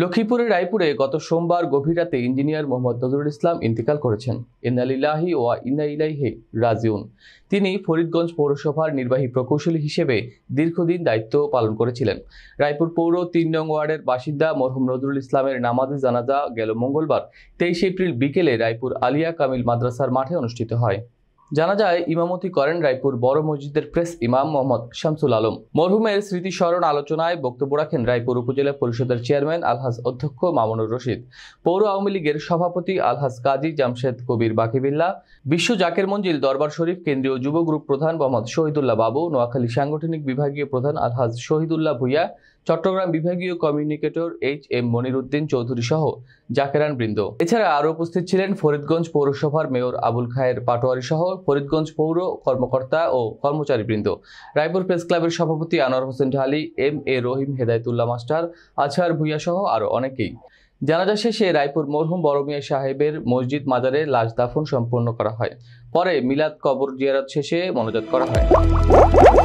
লক্ষ্মীপুরের রায়পুরে গত সোমবার গভীর রাতে ইঞ্জিনিয়ার মোহাম্মদ নজরুল ইসলাম ইন্তিকাল করেছেন ইলাহি ওয়া ইন্না ইলাইহি রাজিউন তিনি ফরিদগঞ্জ পৌরসভার নির্বাহী প্রকৌশলী হিসেবে দীর্ঘদিন দায়িত্ব পালন করেছিলেন রায়পুর পৌর তিন নং ওয়ার্ডের বাসিন্দা মরহুম নজরুল ইসলামের নামাজে জানাজা গেল মঙ্গলবার তেইশে এপ্রিল বিকেলে রায়পুর আলিয়া কামিল মাদ্রাসার মাঠে অনুষ্ঠিত হয় জানা যায় ইমামতি করেন রায়পুর বড় মসজিদের প্রেস ইমাম মোহাম্মদ শামসুল আলম মরহুমের স্মৃতিস্মরণ আলোচনায় বক্তব্য রাখেন রায়পুর উপজেলা পরিষদের চেয়ারম্যান আলহাজ অধ্যক্ষ মামুনুর রশিদ পৌর আওয়ামী লীগের সভাপতি আলহাজ কাজী জামশেদ কবির বাকিবিল্লা বিশ্ব জাকের মঞ্জিল দরবার শরীফ কেন্দ্রীয় যুব গ্রুপ প্রধান মোহাম্মদ শহীদুল্লাহ বাবু নোয়াখালী সাংগঠনিক বিভাগীয় প্রধান আলহাজ শহীদুল্লাহ ভুইয়া চট্টগ্রাম বিভাগীয় communicator H M Monir Uddin Chowdhury সহ জাকেরান বৃন্দ এছাড়া আরও উপস্থিত ছিলেন ফরিদগঞ্জ পৌরসভার মেয়র আবুল খায়ের পাটোয়ারি সহ ফরিদগঞ্জ পৌর কর্মকর্তা ও বৃন্দ রায়পুর প্রেস ক্লাবের সভাপতি Anwar Hossain Dhali M A Rahim Hedayetullah master Asar Bhuiyan সহ আরও অনেকেই জানাজা শেষে রায়পুর মরহুম বরমিয়া সাহেবের মসজিদ মাজারে লাশ দাফন সম্পন্ন করা হয় পরে মিলাদ কবর জিয়ারত শেষে মনোজাত করা হয়